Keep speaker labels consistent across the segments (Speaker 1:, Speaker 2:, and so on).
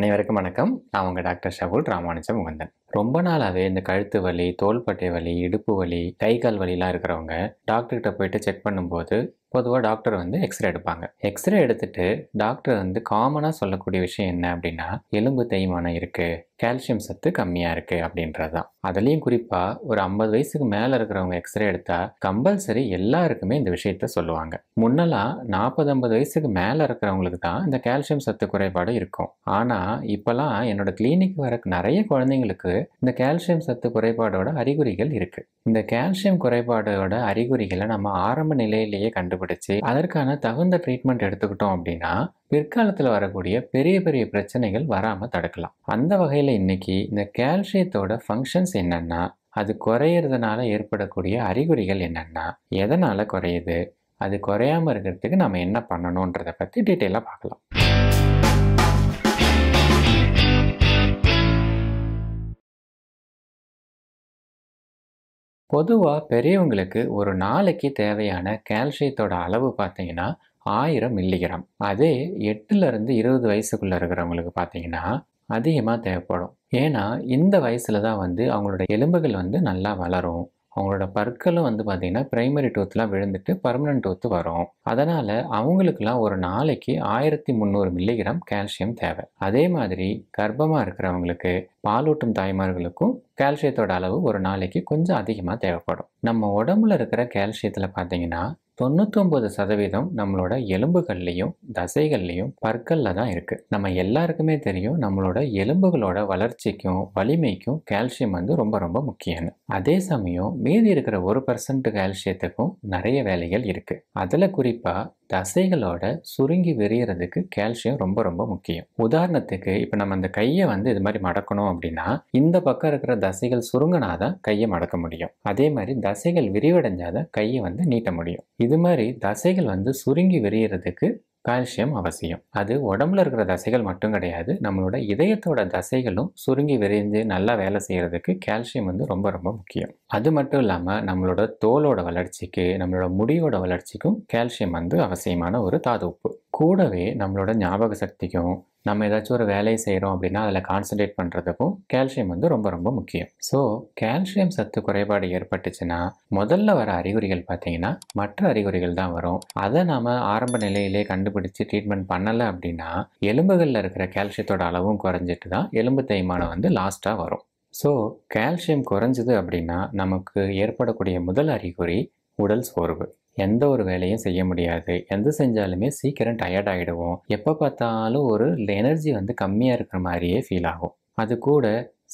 Speaker 1: அனைவருக்கும் வணக்கம் நான் உங்கள் டாக்டர் ஷகுல் ராமானுஜ முகந்தன் ரொம்ப நாளாகவே இந்த கழுத்து வலி தோள்பட்டை வலி இடுப்பு வலி கை கால் வலிலாம் இருக்கிறவங்க டாக்டர்கிட்ட போயிட்டு செக் பண்ணும்போது பொதுவாக டாக்டர் வந்து எக்ஸ்ரே எடுப்பாங்க எக்ஸ்ரே எடுத்துட்டு டாக்டர் வந்து காமனாக சொல்லக்கூடிய விஷயம் என்ன அப்படின்னா எலும்பு தேய்மானம் இருக்குது கால்சியம் சத்து கம்மியாக இருக்குது அப்படின்றது தான் அதுலேயும் குறிப்பாக ஒரு ஐம்பது வயசுக்கு மேலே இருக்கிறவங்க எக்ஸ்ரே எடுத்தால் கம்பல்சரி எல்லாருக்குமே இந்த விஷயத்த சொல்லுவாங்க முன்னெல்லாம் நாற்பது ஐம்பது வயசுக்கு மேலே இருக்கிறவங்களுக்கு தான் இந்த கால்சியம் சத்து குறைபாடு இருக்கும் ஆனால் இப்போல்லாம் என்னோடய கிளினிக் வர நிறைய குழந்தைங்களுக்கு இந்த கால்சியம் சத்து குறைபாடோட அறிகுறிகள் இருக்குது இந்த கால்சியம் குறைபாடோட அறிகுறிகளை நம்ம ஆரம்ப நிலையிலேயே கண்டுபிடிச்சு அதற்கான தகுந்த ட்ரீட்மெண்ட் எடுத்துக்கிட்டோம் அப்படின்னா பிற்காலத்தில் வரக்கூடிய பெரிய பெரிய பிரச்சனைகள் வராமல் தடுக்கலாம் அந்த வகையில் இன்னைக்கு இந்த கால்சியத்தோட ஃபங்க்ஷன்ஸ் என்னென்னா அது குறையிறதுனால ஏற்படக்கூடிய அறிகுறிகள் என்னென்னா எதனால் குறையுது அது குறையாமல் இருக்கிறதுக்கு நம்ம என்ன பண்ணணுன்றதை பற்றி டீட்டெயிலாக பார்க்கலாம் பொதுவாக பெரியவங்களுக்கு ஒரு நாளைக்கு தேவையான கால்சியத்தோட அளவு பார்த்தீங்கன்னா ஆயிரம் மில்லிகிராம் அதே எட்டுலேருந்து இருபது வயசுக்குள்ளே இருக்கிறவங்களுக்கு பார்த்தீங்கன்னா அதிகமாக தேவைப்படும் ஏன்னா இந்த வயசில் தான் வந்து அவங்களோட எலும்புகள் வந்து நல்லா வளரும் அவங்களோட பற்களும் வந்து பார்த்திங்கன்னா ப்ரைமரி டூத்லாம் விழுந்துட்டு பர்மனன்ட் டூத்து வரும் அதனால் அவங்களுக்குலாம் ஒரு நாளைக்கு ஆயிரத்தி முந்நூறு மில்லிகிராம் கால்சியம் தேவை அதே மாதிரி கர்ப்பமாக இருக்கிறவங்களுக்கு பாலூட்டும் தாய்மார்களுக்கும் கால்சியத்தோட அளவு ஒரு நாளைக்கு கொஞ்சம் அதிகமாக தேவைப்படும் நம்ம உடம்புல இருக்கிற கால்சியத்தில் பார்த்தீங்கன்னா தொண்ணூத்தொம்பது சதவீதம் நம்மளோட எலும்புகள்லையும் தசைகள்லேயும் பற்களில் தான் இருக்குது நம்ம எல்லாருக்குமே தெரியும் நம்மளோட எலும்புகளோட வளர்ச்சிக்கும் வலிமைக்கும் கால்சியம் வந்து ரொம்ப ரொம்ப முக்கியம்னு அதே சமயம் மீதி இருக்கிற ஒரு பர்சன்ட் கால்சியத்துக்கும் நிறைய வேலைகள் இருக்குது அதில் குறிப்பாக தசைகளோட சுருங்கி விரியறதுக்கு கால்சியம் ரொம்ப ரொம்ப முக்கியம் உதாரணத்துக்கு இப்போ நம்ம அந்த கையை வந்து இது மாதிரி மடக்கணும் அப்படின்னா இந்த பக்கம் இருக்கிற தசைகள் சுருங்கினாதான் கையை மடக்க முடியும் அதே மாதிரி தசைகள் விரிவடைஞ்சாதான் கையை வந்து நீட்ட முடியும் இது மாதிரி தசைகள் வந்து சுருங்கி விரியறதுக்கு கால்சியம் அவசியம் அது உடம்புல இருக்கிற தசைகள் மட்டும் கிடையாது நம்மளோட இதயத்தோட தசைகளும் சுருங்கி விரைந்து நல்லா வேலை செய்கிறதுக்கு கால்சியம் வந்து ரொம்ப ரொம்ப முக்கியம் அது மட்டும் இல்லாமல் நம்மளோட தோலோட வளர்ச்சிக்கு நம்மளோட முடியோட வளர்ச்சிக்கும் கால்சியம் வந்து அவசியமான ஒரு தாது உப்பு கூடவே நம்மளோட ஞாபக சக்திக்கும் நம்ம ஏதாச்சும் ஒரு வேலையை செய்கிறோம் அப்படின்னா அதில் கான்சன்ட்ரேட் பண்ணுறதுக்கும் கால்சியம் வந்து ரொம்ப ரொம்ப முக்கியம் ஸோ கால்சியம் சத்து குறைபாடு ஏற்பட்டுச்சுன்னா முதல்ல வர அறிகுறிகள் பார்த்தீங்கன்னா மற்ற அறிகுறிகள் தான் வரும் அதை நாம் ஆரம்ப நிலையிலே கண்டுபிடிச்சு ட்ரீட்மெண்ட் பண்ணலை அப்படின்னா எலும்புகளில் இருக்கிற கால்சியத்தோட அளவும் குறைஞ்சிட்டு தான் எலும்பு தேய்மானம் வந்து லாஸ்ட்டாக வரும் ஸோ கால்சியம் குறைஞ்சது அப்படின்னா நமக்கு ஏற்படக்கூடிய முதல் அறிகுறி உடல் சோர்வு எந்த ஒரு வேலையும் செய்ய முடியாது எந்த செஞ்சாலுமே சீக்கிரம் டயர்ட் ஆகிடுவோம் எப்போ பார்த்தாலும் ஒரு எனர்ஜி வந்து கம்மியாக இருக்கிற மாதிரியே ஃபீல் ஆகும் அது கூட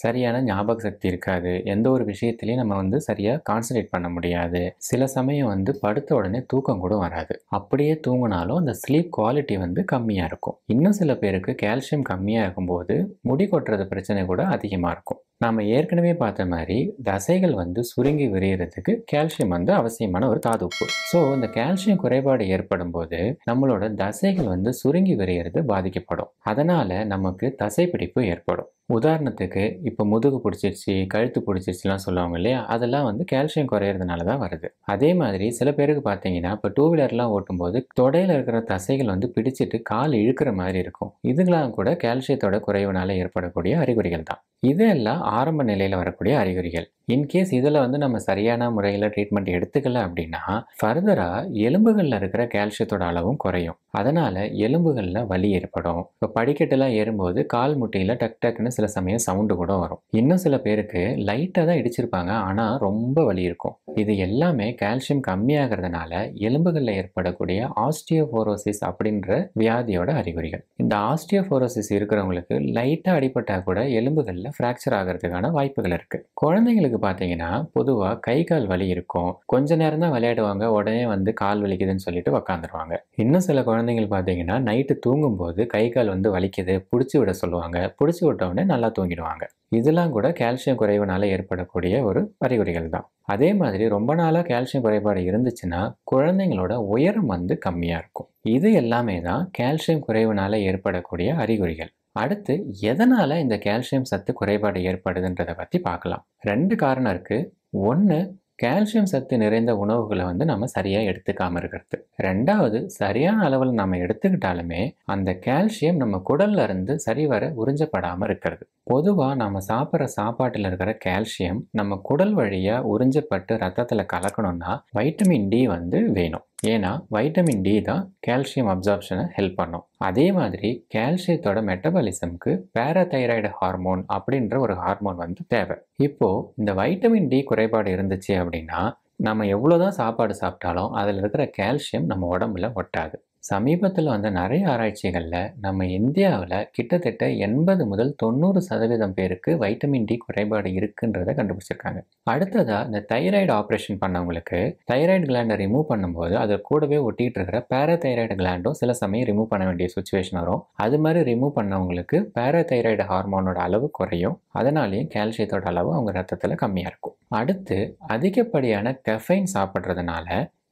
Speaker 1: சரியான ஞாபக சக்தி இருக்காது எந்த ஒரு விஷயத்துலையும் நம்ம வந்து சரியாக கான்சன்ட்ரேட் பண்ண முடியாது சில சமயம் வந்து படுத்த உடனே தூக்கம் கூட வராது அப்படியே தூங்கினாலும் அந்த ஸ்லீப் குவாலிட்டி வந்து கம்மியாக இருக்கும் இன்னும் சில பேருக்கு கால்சியம் கம்மியாக இருக்கும்போது முடி கொட்டுறது பிரச்சனை கூட அதிகமாக இருக்கும் நாம் ஏற்கனவே பார்த்த மாதிரி தசைகள் வந்து சுருங்கி விரைகிறதுக்கு கால்சியம் வந்து அவசியமான ஒரு தாது உப்பு ஸோ இந்த கால்சியம் குறைபாடு ஏற்படும் போது நம்மளோட தசைகள் வந்து சுருங்கி விரைகிறது பாதிக்கப்படும் அதனால நமக்கு தசை பிடிப்பு ஏற்படும் உதாரணத்துக்கு இப்போ முதுகு பிடிச்சிருச்சு கழுத்து பிடிச்சிருச்சுலாம் சொல்லுவாங்க இல்லையா அதெல்லாம் வந்து கால்சியம் குறையிறதுனால தான் வருது அதே மாதிரி சில பேருக்கு பார்த்தீங்கன்னா இப்போ டூ வீலர்லாம் ஓட்டும்போது தொடையில் இருக்கிற தசைகள் வந்து பிடிச்சிட்டு கால் இழுக்கிற மாதிரி இருக்கும் இதுலாம் கூட கால்சியத்தோட குறைவுனால ஏற்படக்கூடிய அறிகுறிகள் தான் இதெல்லாம் ஆரம்ப நிலையில் வரக்கூடிய அறிகுறிகள் இன்கேஸ் இதில் வந்து நம்ம சரியான முறையில் ட்ரீட்மெண்ட் எடுத்துக்கல அப்படின்னா ஃபர்தராக எலும்புகளில் இருக்கிற கால்சியத்தோட அளவும் குறையும் அதனால் எலும்புகளில் வலி ஏற்படும் இப்போ படிக்கட்டெல்லாம் ஏறும்போது கால் முட்டையில் டக் டக்குன்னு சில சமயம் சவுண்டு கூட வரும் இன்னும் சில பேருக்கு லைட்டாக தான் இடிச்சிருப்பாங்க ஆனால் ரொம்ப வலி இருக்கும் இது எல்லாமே கால்சியம் கம்மியாகிறதுனால எலும்புகளில் ஏற்படக்கூடிய ஆஸ்டியோஃபோரோசிஸ் அப்படின்ற வியாதியோட அறிகுறிகள் இந்த ஆஸ்டியோஃபோரோசிஸ் இருக்கிறவங்களுக்கு லைட்டாக அடிப்பட்டால் கூட எலும்புகளில் ஃப்ராக்சர் ஆகிறதுக்கான வாய்ப்புகள் இருக்குது குழந்தைங்களுக்கு குழந்தைங்களுக்கு பார்த்தீங்கன்னா பொதுவாக கை கால் வலி இருக்கும் கொஞ்ச நேரம் தான் விளையாடுவாங்க உடனே வந்து கால் வலிக்குதுன்னு சொல்லிட்டு உக்காந்துருவாங்க இன்னும் சில குழந்தைங்கள் பார்த்தீங்கன்னா நைட்டு தூங்கும்போது கை கால் வந்து வலிக்குது பிடிச்சி விட சொல்லுவாங்க பிடிச்சி விட்டவுடனே நல்லா தூங்கிடுவாங்க இதெல்லாம் கூட கால்சியம் குறைவுனால ஏற்படக்கூடிய ஒரு அறிகுறிகள் தான் அதே மாதிரி ரொம்ப நாளாக கால்சியம் குறைபாடு இருந்துச்சுன்னா குழந்தைங்களோட உயரம் வந்து கம்மியாக இருக்கும் இது எல்லாமே தான் கால்சியம் குறைவுனால ஏற்படக்கூடிய அறிகுறிகள் அடுத்து எதனால் இந்த கால்சியம் சத்து குறைபாடு ஏற்படுதுன்றதை பற்றி பார்க்கலாம் ரெண்டு காரணம் இருக்குது ஒன்று கால்சியம் சத்து நிறைந்த உணவுகளை வந்து நம்ம சரியாக எடுத்துக்காமல் இருக்கிறது ரெண்டாவது சரியான அளவில் நம்ம எடுத்துக்கிட்டாலுமே அந்த கால்சியம் நம்ம குடல்ல இருந்து சரிவர உறிஞ்சப்படாமல் இருக்கிறது பொதுவாக நம்ம சாப்பிட்ற சாப்பாட்டில் இருக்கிற கால்சியம் நம்ம குடல் வழியாக உறிஞ்சப்பட்டு ரத்தத்தில் கலக்கணும்னா வைட்டமின் டி வந்து வேணும் ஏன்னா வைட்டமின் டி தான் கால்சியம் அப்சார்ப்ஷனை ஹெல்ப் பண்ணும் அதே மாதிரி கால்சியத்தோட மெட்டபாலிசம்க்கு பேராதைராய்டு ஹார்மோன் அப்படின்ற ஒரு ஹார்மோன் வந்து தேவை இப்போது இந்த வைட்டமின் டி குறைபாடு இருந்துச்சு அப்படின்னா நம்ம எவ்வளோதான் சாப்பாடு சாப்பிட்டாலும் அதில் இருக்கிற கால்சியம் நம்ம உடம்புல ஒட்டாது சமீபத்தில் வந்த நிறைய ஆராய்ச்சிகளில் நம்ம இந்தியாவில் கிட்டத்தட்ட எண்பது முதல் தொண்ணூறு சதவீதம் பேருக்கு வைட்டமின் டி குறைபாடு இருக்குன்றத கண்டுபிடிச்சிருக்காங்க அடுத்ததாக இந்த தைராய்டு ஆப்ரேஷன் பண்ணவங்களுக்கு தைராய்டு கிளாண்டை ரிமூவ் பண்ணும்போது அதை கூடவே ஒட்டிகிட்டு இருக்கிற பேரதைராய்டு கிளாண்டும் சில சமயம் ரிமூவ் பண்ண வேண்டிய சுச்சுவேஷன் வரும் அது மாதிரி ரிமூவ் பண்ணவங்களுக்கு பேரதைராய்டு ஹார்மோனோட அளவு குறையும் அதனாலேயும் கால்சியத்தோட அளவு அவங்க ரத்தத்தில் கம்மியாக இருக்கும் அடுத்து அதிகப்படியான கெஃபைன் சாப்பிட்றதுனால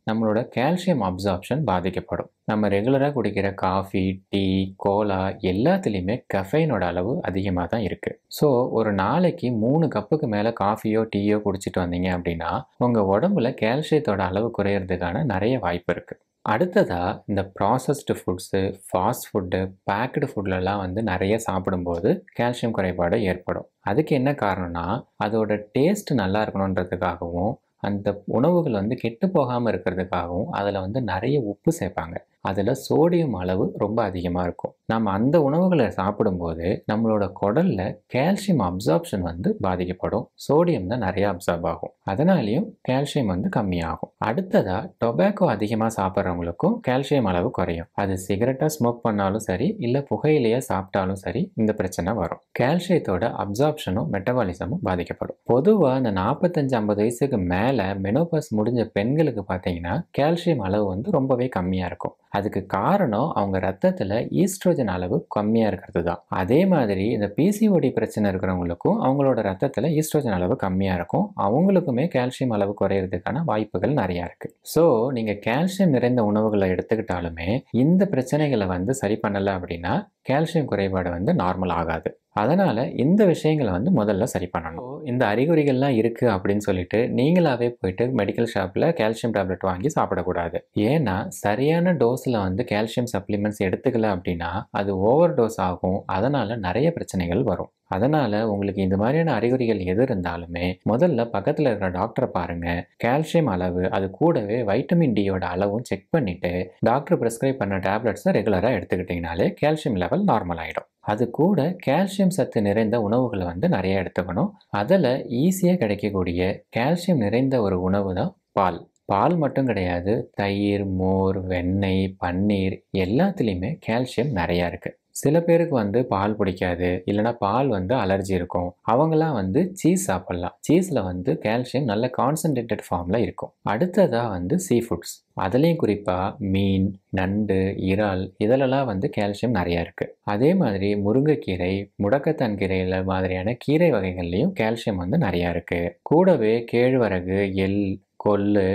Speaker 1: நம்மளோட கால்சியம் அப்சார்ப்ஷன் பாதிக்கப்படும் நம்ம ரெகுலராக குடிக்கிற காஃபி டீ கோலா எல்லாத்துலேயுமே கஃபைனோட அளவு அதிகமாக தான் இருக்குது ஸோ ஒரு நாளைக்கு மூணு கப்புக்கு மேலே காஃபியோ டீயோ குடிச்சிட்டு வந்தீங்க அப்படின்னா உங்கள் உடம்புல கால்சியத்தோட அளவு குறையிறதுக்கான நிறைய வாய்ப்பு இருக்குது அடுத்ததாக இந்த processed foods fast food packed ஃபுட்லலாம் வந்து நிறைய சாப்பிடும்போது கால்சியம் குறைபாடு ஏற்படும் அதுக்கு என்ன காரணம்னா அதோட டேஸ்ட் நல்லா இருக்கணுன்றதுக்காகவும் அந்த உணவுகள் வந்து கெட்டு போகாமல் இருக்கிறதுக்காகவும் அதில் வந்து நிறைய உப்பு சேர்ப்பாங்க அதில் சோடியம் அளவு ரொம்ப அதிகமாக இருக்கும் நம்ம அந்த உணவுகளை சாப்பிடும்போது நம்மளோட குடலில் கால்சியம் அப்சார்ப்ஷன் வந்து பாதிக்கப்படும் சோடியம் தான் நிறையா அப்சார்ப் ஆகும் அதனாலையும் கால்சியம் வந்து கம்மியாகும் அடுத்ததாக டொபாக்கோ அதிகமாக சாப்பிட்றவங்களுக்கும் கால்சியம் அளவு குறையும் அது சிகரெட்டாக ஸ்மோக் பண்ணாலும் சரி இல்லை புகையிலேயே சாப்பிட்டாலும் சரி இந்த பிரச்சனை வரும் கால்சியத்தோட அப்சார்ப்ஷனும் மெட்டபாலிசமும் பாதிக்கப்படும் பொதுவாக இந்த நாற்பத்தஞ்சு ஐம்பது வயசுக்கு மேலே மெனோபாஸ் முடிஞ்ச பெண்களுக்கு பார்த்தீங்கன்னா கால்சியம் அளவு வந்து ரொம்பவே கம்மியாக இருக்கும் அதுக்கு காரணம் அவங்க ரத்தத்தில் ஈஸ்ட்ரோஜன் அளவு கம்மியாக இருக்கிறது தான் அதே மாதிரி இந்த பிசிஓடி பிரச்சனை இருக்கிறவங்களுக்கும் அவங்களோட ரத்தத்தில் ஈஸ்ட்ரோஜன் அளவு கம்மியாக இருக்கும் அவங்களுக்குமே கால்சியம் அளவு குறையிறதுக்கான வாய்ப்புகள் நிறையா இருக்குது ஸோ நீங்கள் கால்சியம் நிறைந்த உணவுகளை எடுத்துக்கிட்டாலுமே இந்த பிரச்சனைகளை வந்து சரி பண்ணலை அப்படின்னா கால்சியம் குறைபாடு வந்து நார்மல் ஆகாது அதனால் இந்த விஷயங்களை வந்து முதல்ல சரி பண்ணணும் இந்த அறிகுறிகள்லாம் இருக்குது அப்படின்னு சொல்லிட்டு நீங்களாகவே போயிட்டு மெடிக்கல் ஷாப்பில் கால்சியம் டேப்லெட் வாங்கி சாப்பிடக்கூடாது ஏன்னா சரியான டோஸில் வந்து கால்சியம் சப்ளிமெண்ட்ஸ் எடுத்துக்கல அப்படின்னா அது ஓவர் டோஸ் ஆகும் அதனால் நிறைய பிரச்சனைகள் வரும் அதனால் உங்களுக்கு இந்த மாதிரியான அறிகுறிகள் எது இருந்தாலுமே முதல்ல பக்கத்தில் இருக்கிற டாக்டரை பாருங்கள் கால்சியம் அளவு அது கூடவே வைட்டமின் டியோட அளவும் செக் பண்ணிவிட்டு டாக்டர் ப்ரிஸ்கிரைப் பண்ண டேப்லெட்ஸை ரெகுலராக எடுத்துக்கிட்டிங்கனாலே கால்சியம் லெவல் நார்மல் ஆகிடும் அது கூட கால்சியம் சத்து நிறைந்த உணவுகளை வந்து நிறைய எடுத்துக்கணும் அதில் ஈஸியாக கிடைக்கக்கூடிய கால்சியம் நிறைந்த ஒரு உணவு தான் பால் பால் மட்டும் கிடையாது தயிர் மோர் வெண்ணெய் பன்னீர் எல்லாத்துலேயுமே கால்சியம் நிறையா இருக்குது சில பேருக்கு வந்து பால் பிடிக்காது இல்லைனா பால் வந்து அலர்ஜி இருக்கும் அவங்களாம் வந்து சீஸ் சாப்பிட்லாம் சீஸில் வந்து கால்சியம் நல்ல கான்சன்ட்ரேட்டட் ஃபார்மில் இருக்கும் அடுத்ததாக வந்து சீ ஃபுட்ஸ் அதுலேயும் குறிப்பாக மீன் நண்டு இறால் இதிலெல்லாம் வந்து கால்சியம் நிறையா இருக்குது அதே மாதிரி முருங்கைக்கீரை முடக்கத்தான் கீரையில் மாதிரியான கீரை வகைகள்லேயும் கால்சியம் வந்து நிறையா இருக்குது கூடவே கேழ்வரகு எள் கொள்ளு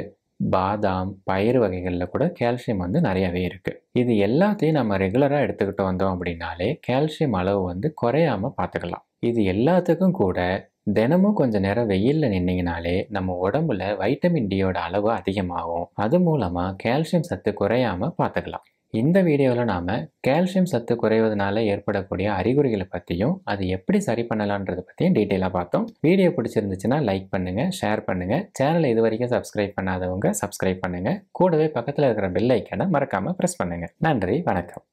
Speaker 1: பாதாம் பயிறு வகைகளில் கூட கால்சியம் வந்து நிறையவே இருக்குது இது எல்லாத்தையும் நம்ம ரெகுலராக எடுத்துக்கிட்டு வந்தோம் அப்படின்னாலே கால்சியம் அளவு வந்து குறையாமல் பார்த்துக்கலாம் இது எல்லாத்துக்கும் கூட தினமும் கொஞ்ச நேரம் வெயிலில் நின்னீங்கனாலே நம்ம உடம்புல வைட்டமின் டியோட அளவு அதிகமாகும் அது மூலமாக கால்சியம் சத்து குறையாமல் பார்த்துக்கலாம் இந்த வீடியோவில் நாம் கால்சியம் சத்து குறைவதனால ஏற்படக்கூடிய அறிகுறிகளை பற்றியும் அது எப்படி சரி பண்ணலான்றதை பற்றியும் டீட்டெயிலாக பார்த்தோம் வீடியோ பிடிச்சிருந்துச்சுன்னா லைக் பண்ணுங்கள் ஷேர் பண்ணுங்கள் சேனலை இது வரைக்கும் சப்ஸ்கிரைப் பண்ணாதவங்க சப்ஸ்கிரைப் பண்ணுங்கள் கூடவே பக்கத்தில் இருக்கிற பெல் ஐக்கனை மறக்காமல் ப்ரெஸ் பண்ணுங்கள் நன்றி வணக்கம்